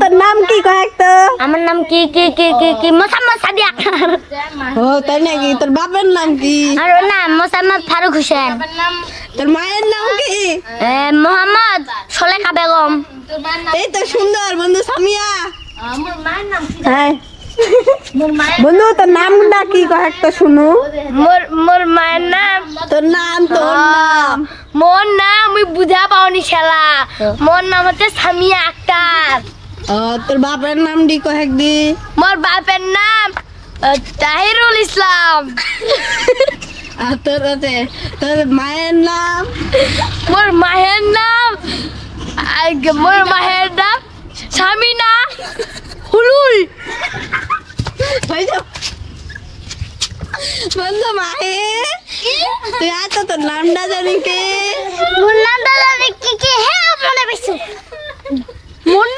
তোর নাম কি কয়েক তো আমার নাম কি কি কি কি কি মোসাম্মদ সাদিয়া ও তাই নাকি তোর বাবার নাম কি আর ওর নাম মোসাম্মদ ফারুক হোসেন তোর মায়ের নাম কি মোহাম্মদ সলেখা বেগম এই তো সুন্দর বন্ধু সামিয়া আমার মায়ের নাম কি হ্যাঁ বন্ধু তোর না কি কয় তো শুনু মোর মোর মায়ের নাম তোর নাম তোর নাম মোর নাম আমি বুঝা পাওনি শালা মোর নাম হচ্ছে সামিয়া আক্তার তোর বাপের নাম ডি কহেক দি মোর বাপের নাম তাহিরুল ইসলাম আর তোর আছে তোর মায়ের নাম মোর মায়ের নাম মোর মায়ের নাম স্বামীনা হুলুল বন্ধু মাহে তুই আজ তোর নামটা জানি কে মোর নামটা জানি কি কি হ্যাঁ মনে পেয়েছো মোর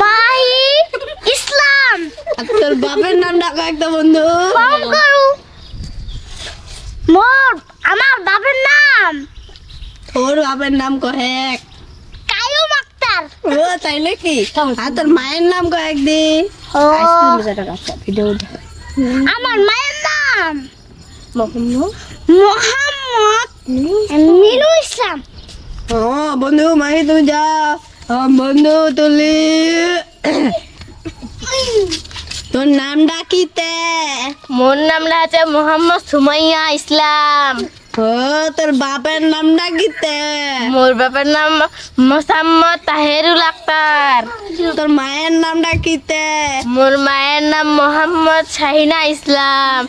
মাহি ইসলাম তোর বাপের নাম ডাকো একটা বন্ধু কম করু মোর আমার বাপের নাম তোর বাপের নাম কহেক কায়ুম আক্তার ও তাই নাকি আর তোর মায়ের নাম কয়েক দি ভিডিও আমার মায়ের নাম মোহাম্মদ মিনু ইসলাম ও বন্ধু মাহি তুমি যা বন্ধু তুলি তোর নামটা কি তে মোর নামটা আছে মোহাম্মদ সুমাইয়া ইসলাম ও তোর বাপের নামটা কি তে মোর বাপের নাম মোসাম্মদ তাহেরুল আক্তার তোর মায়ের নামটা কি তে মোর মায়ের নাম মোহাম্মদ শাহিনা ইসলাম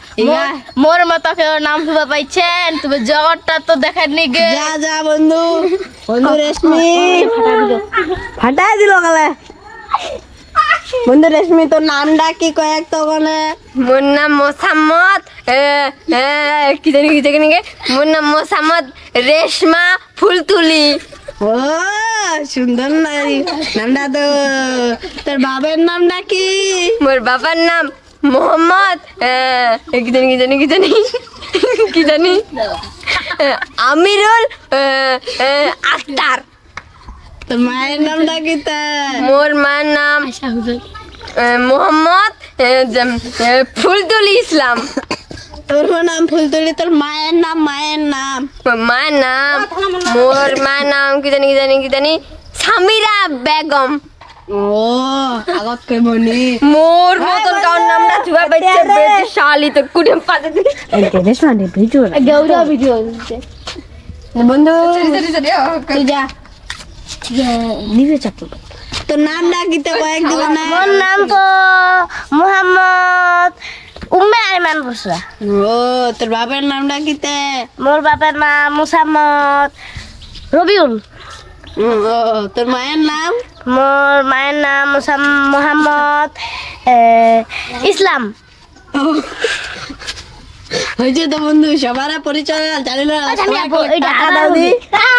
মোর মতো কেউ নাম শুভা পাইছেন তুমি জগৎটা তো দেখার নি গে যা যা বন্ধু বন্ধু রেশমি ফাটাই দিল গেলে বন্ধু রেশমি তোর নামটা কি কয়েক তখনে মোর নাম মোসাম্মদ কি জানি কি জানি মোর নাম মোসাম্মদ রেশমা ফুলতুলি ও সুন্দর নারী নামটা তো তোর বাবার নামটা কি মোর বাবার নাম মোহাম্মদ কি জানি কি জানি কি জানি কি জানি আমিরুল আক্তার তোর মায়ের নামটা কি মোর মায়ের নাম মোহাম্মদ ফুলতুলি ইসলাম তোর নাম ফুলতুলি তোর মায়ের নাম মায়ের নাম মায়ের নাম মোর মায়ের নাম কি জানি কি জানি কি জানি সামিরা বেগম বন্ধু নিবে চাকরি তো নাম ডাকিতে কয়েকদিন না মোর নাম তো মোহাম্মদ উম্মে আইমান বসরা ও তোর বাবার নাম ডাকিতে মোর বাবার নাম মুসাম্মদ রবিউল ও তোর মায়ের নাম মোর মায়ের নাম মোহাম্মদ ইসলাম হয়েছে তো বন্ধু সবার পরিচয় জানি টাকা